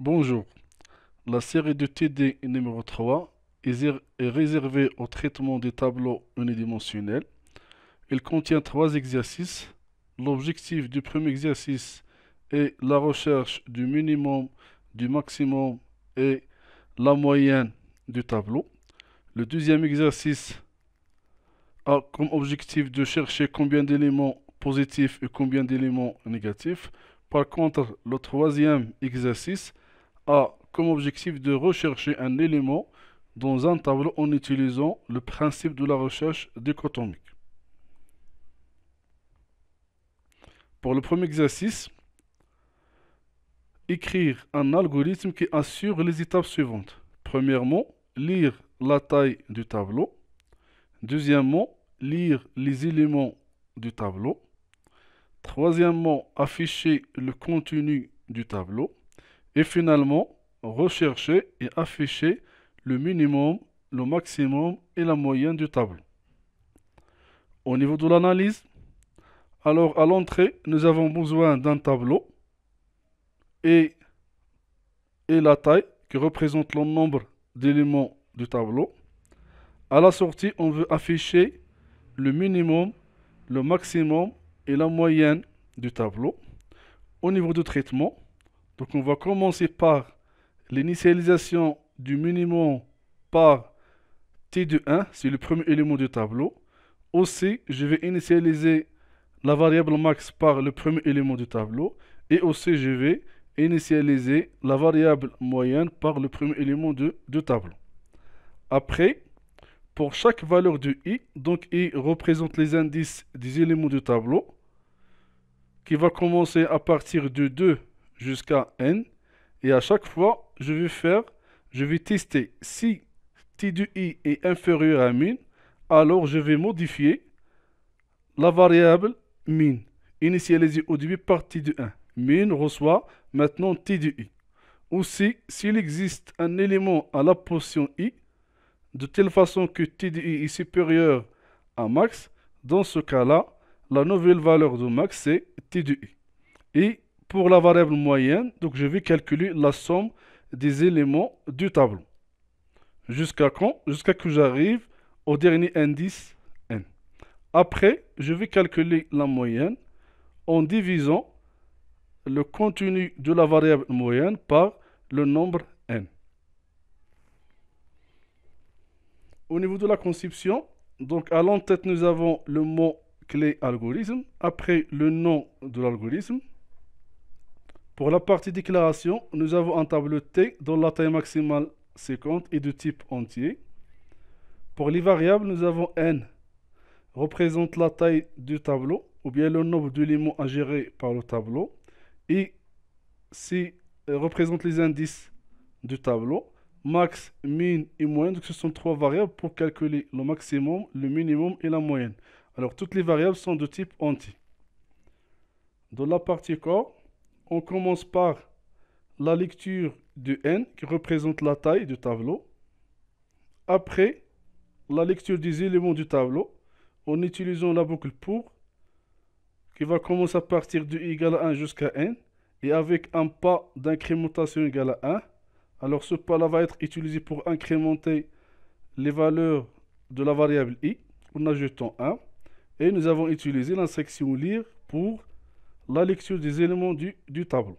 Bonjour. La série de TD numéro 3 est réservée au traitement des tableaux unidimensionnels. Elle contient trois exercices. L'objectif du premier exercice est la recherche du minimum, du maximum et la moyenne du tableau. Le deuxième exercice a comme objectif de chercher combien d'éléments positifs et combien d'éléments négatifs. Par contre, le troisième exercice a comme objectif de rechercher un élément dans un tableau en utilisant le principe de la recherche dichotomique. Pour le premier exercice, écrire un algorithme qui assure les étapes suivantes. Premièrement, lire la taille du tableau. Deuxièmement, lire les éléments du tableau. Troisièmement, afficher le contenu du tableau et finalement rechercher et afficher le minimum, le maximum et la moyenne du tableau. Au niveau de l'analyse, alors à l'entrée, nous avons besoin d'un tableau et, et la taille qui représente le nombre d'éléments du tableau. À la sortie, on veut afficher le minimum, le maximum et la moyenne du tableau. Au niveau du traitement, donc on va commencer par l'initialisation du minimum par T de 1, c'est le premier élément du tableau. Aussi, je vais initialiser la variable max par le premier élément du tableau. Et aussi, je vais initialiser la variable moyenne par le premier élément de, tableau. Après, pour chaque valeur de i, donc i représente les indices des éléments du tableau, qui va commencer à partir de 2 jusqu'à n. Et à chaque fois, je vais faire, je vais tester si t du i est inférieur à min, alors je vais modifier la variable min, initialisée au début par t de 1. Min reçoit maintenant t du i. ou si s'il existe un élément à la portion i, de telle façon que t du i est supérieur à max, dans ce cas-là, la nouvelle valeur de max c'est t du i pour la variable moyenne, donc je vais calculer la somme des éléments du tableau. Jusqu'à quand Jusqu'à que j'arrive au dernier indice n. Après, je vais calculer la moyenne en divisant le contenu de la variable moyenne par le nombre n. Au niveau de la conception, donc à l'entête, nous avons le mot clé algorithme, après le nom de l'algorithme, pour la partie déclaration, nous avons un tableau T dont la taille maximale 50 et de type entier. Pour les variables, nous avons N représente la taille du tableau ou bien le nombre de d'éléments à gérer par le tableau. Et C euh, représente les indices du tableau. Max, min et moyenne, donc ce sont trois variables pour calculer le maximum, le minimum et la moyenne. Alors toutes les variables sont de type entier. Dans la partie corps, on commence par la lecture de n qui représente la taille du tableau. Après, la lecture des éléments du tableau en utilisant la boucle pour qui va commencer à partir de i égale à 1 jusqu'à n et avec un pas d'incrémentation égal à 1. Alors ce pas-là va être utilisé pour incrémenter les valeurs de la variable i en ajoutant 1. Et nous avons utilisé la section lire pour la lecture des éléments du, tableau.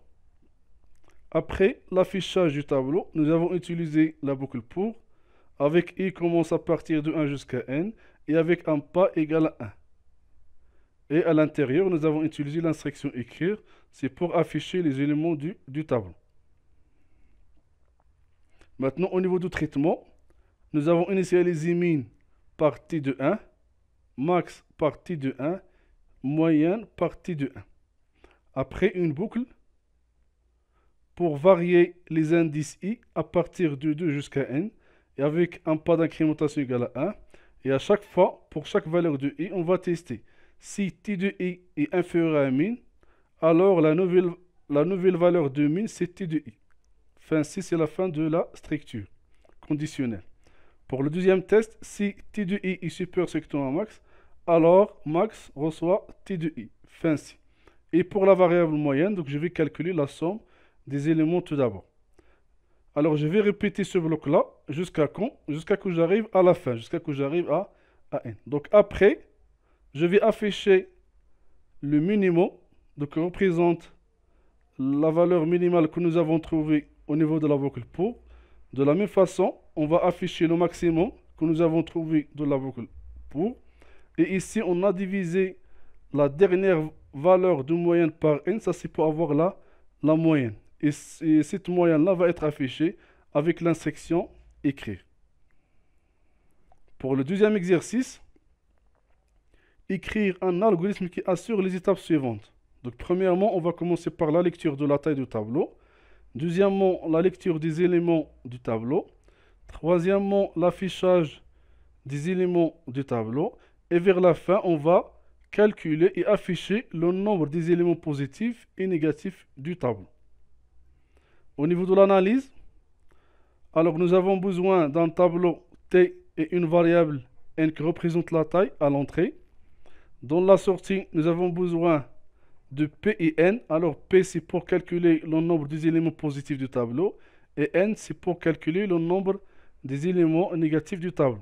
Après l'affichage du tableau, nous avons utilisé la boucle pour, avec i commence à partir de 1 jusqu'à n, et avec un pas égal à 1. Et à l'intérieur, nous avons utilisé l'instruction écrire, c'est pour afficher les éléments du, tableau. Maintenant, au niveau du traitement, nous avons initialisé min partie de 1, max partie de 1, moyenne partie de 1 après une boucle pour varier les indices i à partir de 2 jusqu'à n et avec un pas d'incrémentation égal à 1. Et à chaque fois, pour chaque valeur de i, on va tester. Si t de i est inférieur à min alors la nouvelle, la nouvelle valeur de min c'est t de i. Fin, si c'est la fin de la structure conditionnelle. Pour le deuxième test, si t de i est supérieur à max, alors max reçoit t de i. Fin, si. Et pour la variable moyenne, donc je vais calculer la somme des éléments tout d'abord. Alors je vais répéter ce bloc-là jusqu'à quand Jusqu'à que j'arrive à la fin, jusqu'à que j'arrive à, n. Donc après, je vais afficher le minimum, donc représente la valeur minimale que nous avons trouvée au niveau de la boucle pour. De la même façon, on va afficher le maximum que nous avons trouvé de la boucle pour. Et ici, on a divisé la dernière valeur de moyenne par n, ça c'est pour avoir là la moyenne. Et, cette moyenne-là va être affichée avec l'insection écrire. Pour le deuxième exercice, écrire un algorithme qui assure les étapes suivantes. Donc premièrement, on va commencer par la lecture de la taille du tableau. Deuxièmement, la lecture des éléments du tableau. Troisièmement, l'affichage des éléments du tableau. Et vers la fin, on va calculer et afficher le nombre des éléments positifs et négatifs du tableau. Au niveau de l'analyse, alors nous avons besoin d'un tableau T et une variable N qui représente la taille à l'entrée. Dans la sortie, nous avons besoin de P et N. Alors P c'est pour calculer le nombre des éléments positifs du tableau et N c'est pour calculer le nombre des éléments négatifs du tableau.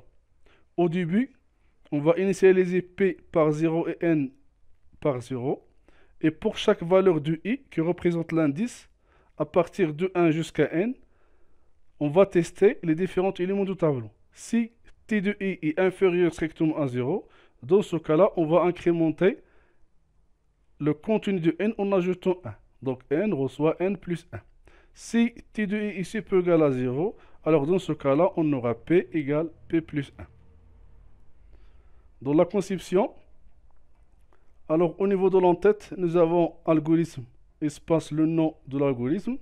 Au début, on va initialiser P par 0 et N par 0. Et pour chaque valeur du i qui représente l'indice, à partir de 1 jusqu'à n, on va tester les différents éléments du tableau. Si t de i est inférieur strictement à 0, dans ce cas-là, on va incrémenter le contenu de n en ajoutant 1. Donc n reçoit n plus 1. Si t de i ici peut égal à 0, alors dans ce cas-là, on aura p égal p plus 1. Dans la conception, alors au niveau de l'entête, nous avons algorithme, espace le nom de l'algorithme.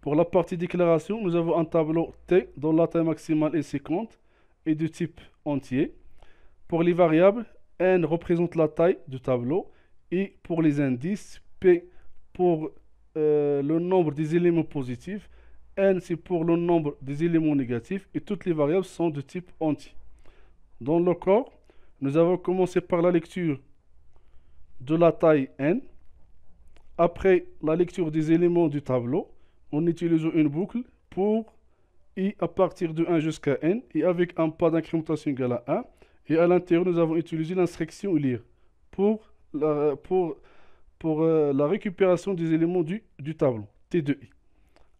Pour la partie déclaration, nous avons un tableau T dont la taille maximale est 50 et de type entier. Pour les variables, N représente la taille du tableau et pour les indices, P pour euh, le nombre des éléments positifs, N c'est pour le nombre des éléments négatifs et toutes les variables sont de type entier. Dans le corps, nous avons commencé par la lecture de la taille N. Après la lecture des éléments du tableau, on utilise une boucle pour i à partir de 1 jusqu'à n et avec un pas d'incrémentation égal à 1. Et à l'intérieur, nous avons utilisé l'instruction lire pour euh, la, récupération des éléments du, tableau T2i.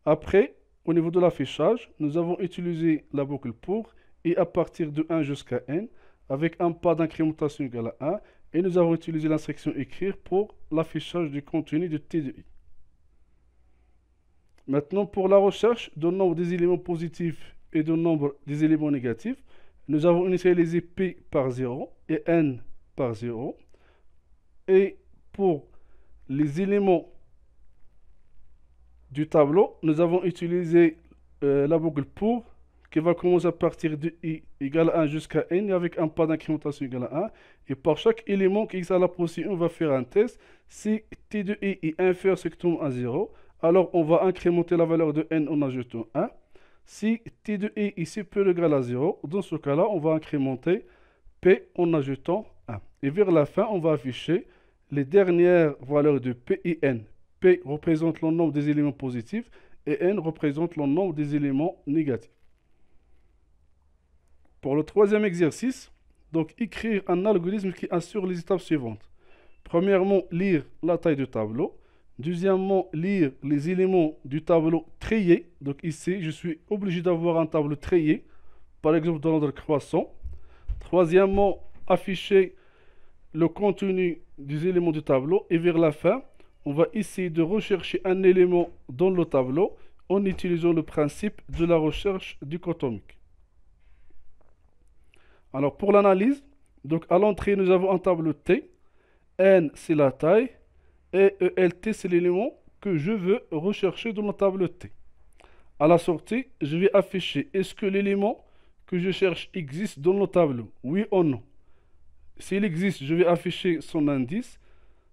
Après, au niveau de l'affichage, nous avons utilisé la boucle pour I à partir de 1 jusqu'à n avec un pas d'incrémentation égal à 1 et nous avons utilisé l'instruction écrire pour l'affichage du contenu de T I. Maintenant, pour la recherche du nombre des éléments positifs et du nombre des éléments négatifs, nous avons initialisé P par 0 et N par 0. Et pour les éléments du tableau, nous avons utilisé euh, la boucle pour qui va commencer à partir de i égale à 1 jusqu'à n, avec un pas d'incrémentation égal à 1. Et pour chaque élément qui est à la position, on va faire un test. Si t de i est inférieur tombe à 0, alors on va incrémenter la valeur de n en ajoutant 1. Si t de i est supérieur égal à 0, dans ce cas-là, on va incrémenter p en ajoutant 1. Et vers la fin, on va afficher les dernières valeurs de p et n. p représente le nombre des éléments positifs et n représente le nombre des éléments négatifs. Pour le troisième exercice, donc écrire un algorithme qui assure les étapes suivantes. Premièrement, lire la taille du tableau. Deuxièmement, lire les éléments du tableau trié. Donc ici, je suis obligé d'avoir un tableau trié, par exemple dans l'ordre croissant. Troisièmement, afficher le contenu des éléments du tableau. Et vers la fin, on va essayer de rechercher un élément dans le tableau en utilisant le principe de la recherche dichotomique. Alors pour l'analyse, donc à l'entrée, nous avons un tableau T. N, c'est la taille. Et ELT, c'est l'élément que je veux rechercher dans le tableau T. À la sortie, je vais afficher est-ce que l'élément que je cherche existe dans le tableau Oui ou non S'il existe, je vais afficher son indice.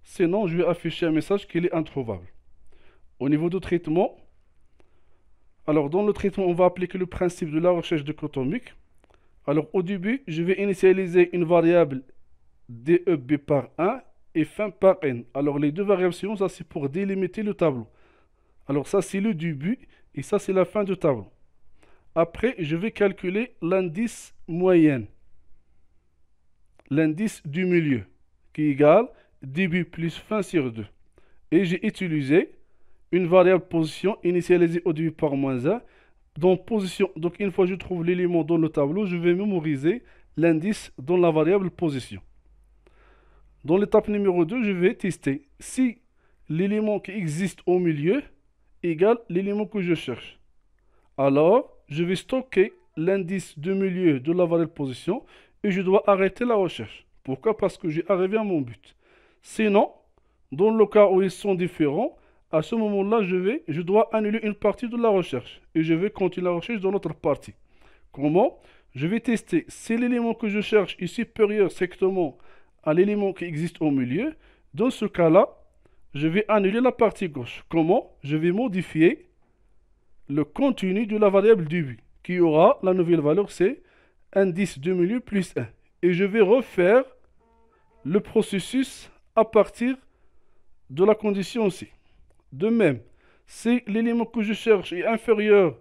Sinon, je vais afficher un message qu'il est introuvable. Au niveau du traitement, alors dans le traitement, on va appliquer le principe de la recherche dichotomique. Alors au début, je vais initialiser une variable DEB par 1 et fin par n. Alors les deux variations, ça c'est pour délimiter le tableau. Alors ça c'est le début et ça c'est la fin du tableau. Après, je vais calculer l'indice moyen, L'indice du milieu qui égale début plus fin sur 2. Et j'ai utilisé une variable position initialisée au début par moins 1 dans position. Donc une fois que je trouve l'élément dans le tableau, je vais mémoriser l'indice dans la variable position. Dans l'étape numéro 2, je vais tester si l'élément qui existe au milieu égale l'élément que je cherche. Alors, je vais stocker l'indice de milieu de la variable position et je dois arrêter la recherche. Pourquoi Parce que j'ai arrivé à mon but. Sinon, dans le cas où ils sont différents, à ce moment-là, je vais, je dois annuler une partie de la recherche et je vais continuer la recherche dans l'autre partie. Comment Je vais tester si l'élément que je cherche est supérieur strictement à l'élément qui existe au milieu. Dans ce cas-là, je vais annuler la partie gauche. Comment Je vais modifier le contenu de la variable début qui aura la nouvelle valeur, c'est indice de milieu plus 1. Et je vais refaire le processus à partir de la condition C. De même, si l'élément que je cherche est inférieur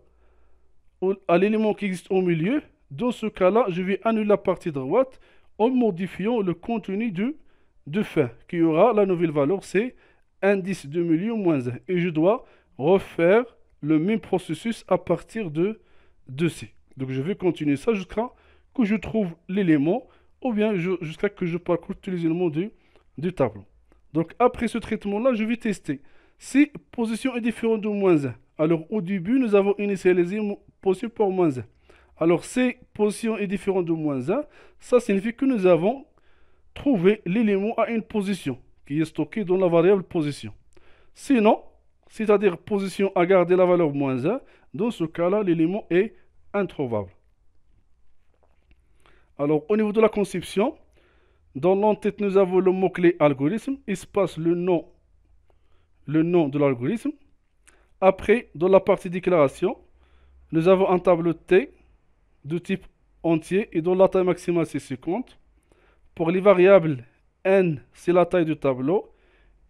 à l'élément qui existe au milieu, dans ce cas-là, je vais annuler la partie droite en modifiant le contenu de, de fin, qui aura la nouvelle valeur, c'est indice de milieu moins 1. Et je dois refaire le même processus à partir de, de C. Donc je vais continuer ça jusqu'à que je trouve l'élément, ou bien jusqu'à que je parcours tous les éléments du tableau. Donc après ce traitement-là, je vais tester. Si position est différente de moins 1, alors au début, nous avons initialisé position pour moins 1. Alors si position est différente de moins 1, ça signifie que nous avons trouvé l'élément à une position qui est stocké dans la variable position. Sinon, c'est-à-dire position à garder la valeur moins 1, dans ce cas-là, l'élément est introuvable. Alors, au niveau de la conception, dans l'entête, nous avons le mot-clé algorithme, espace le nom le nom de l'algorithme. Après, dans la partie déclaration, nous avons un tableau T de type entier et dont la taille maximale c'est 50. Pour les variables, N c'est la taille du tableau,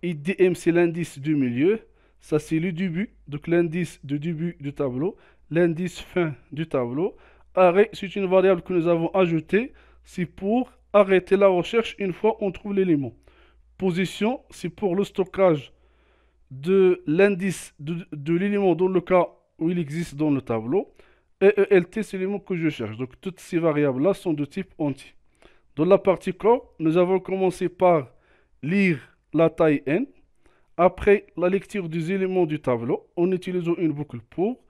IDM c'est l'indice du milieu, ça c'est le début, donc l'indice du début du tableau, l'indice fin du tableau. Arrêt, c'est une variable que nous avons ajoutée, c'est pour arrêter la recherche une fois on trouve l'élément. Position, c'est pour le stockage de l'indice de, l'élément dans le cas où il existe dans le tableau. Et ELT, c'est l'élément que je cherche. Donc, toutes ces variables-là sont de type anti. Dans la partie corps, nous avons commencé par lire la taille n. Après la lecture des éléments du tableau, en utilisant une boucle pour,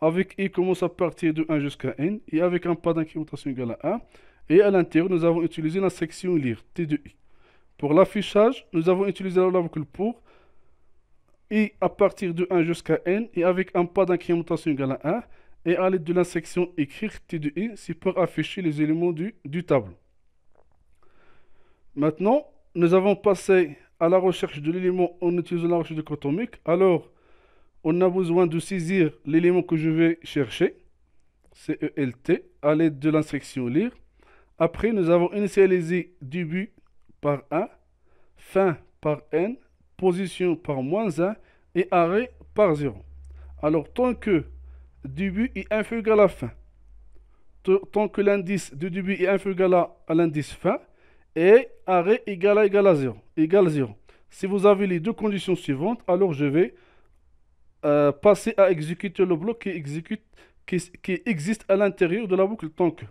avec i commence à partir de 1 jusqu'à n, et avec un pas d'incrémentation égal à 1. Et à l'intérieur, nous avons utilisé la section lire, T de i. Pour l'affichage, nous avons utilisé la boucle pour, I à partir de 1 jusqu'à n, et avec un pas d'incrémentation égal à 1, et à l'aide de la écrire t de i, c'est pour afficher les éléments du, du tableau. Maintenant, nous avons passé à la recherche de l'élément en utilisant la recherche dichotomique. Alors, on a besoin de saisir l'élément que je vais chercher, CELT, e à l'aide de l'instruction lire. Après, nous avons initialisé début par 1, fin par n, position par moins 1 et arrêt par 0. Alors tant que début est inférieur à la fin, tant que l'indice de début est inférieur à, à l'indice fin, et arrêt égal à égal à 0, égal 0. Si vous avez les deux conditions suivantes, alors je vais euh, passer à exécuter le bloc qui, qui existe à l'intérieur de la boucle tant que.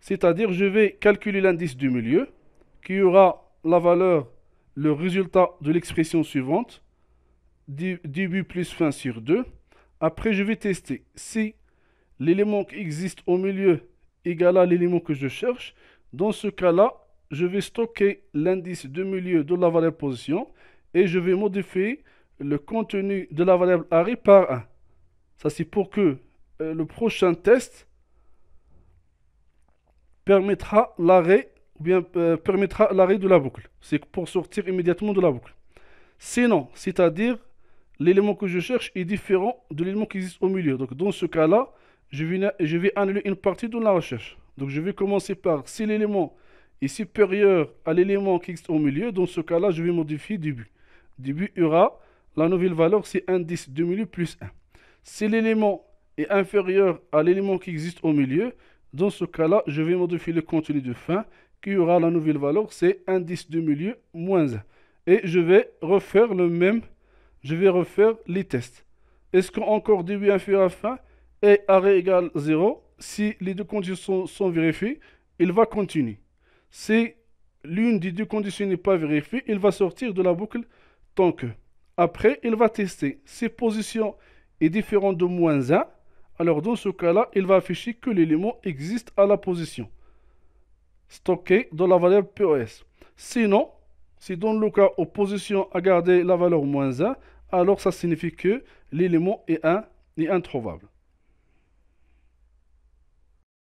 C'est-à-dire, je vais calculer l'indice du milieu, qui aura la valeur le résultat de l'expression suivante, début plus fin sur 2. Après, je vais tester si l'élément qui existe au milieu égal à l'élément que je cherche. Dans ce cas-là, je vais stocker l'indice de milieu de la variable position et je vais modifier le contenu de la variable arrêt par 1. Ça, c'est pour que euh, le prochain test permettra l'arrêt ou bien euh, permettra l'arrêt de la boucle. C'est pour sortir immédiatement de la boucle. Sinon, c'est-à-dire l'élément que je cherche est différent de l'élément qui existe au milieu. Donc dans ce cas-là, je vais, je vais annuler une partie de la recherche. Donc je vais commencer par si l'élément est supérieur à l'élément qui existe au milieu, dans ce cas-là, je vais modifier début. Début aura la nouvelle valeur, c'est indice du milieu plus 1. Si l'élément est inférieur à l'élément qui existe au milieu, dans ce cas-là, je vais modifier le contenu de fin qui aura la nouvelle valeur, c'est indice du milieu moins 1. Et je vais refaire le même, je vais refaire les tests. Est-ce qu'encore début inférieur à fin et arrêt égale 0, si les deux conditions sont vérifiées, il va continuer. Si l'une des deux conditions n'est pas vérifiée, il va sortir de la boucle tant que. Après, il va tester. Si position est différente de moins 1, alors dans ce cas-là, il va afficher que l'élément existe à la position stocké dans la valeur POS. Sinon, si dans le cas opposition à garder la valeur moins 1, alors ça signifie que l'élément est, un, est introuvable.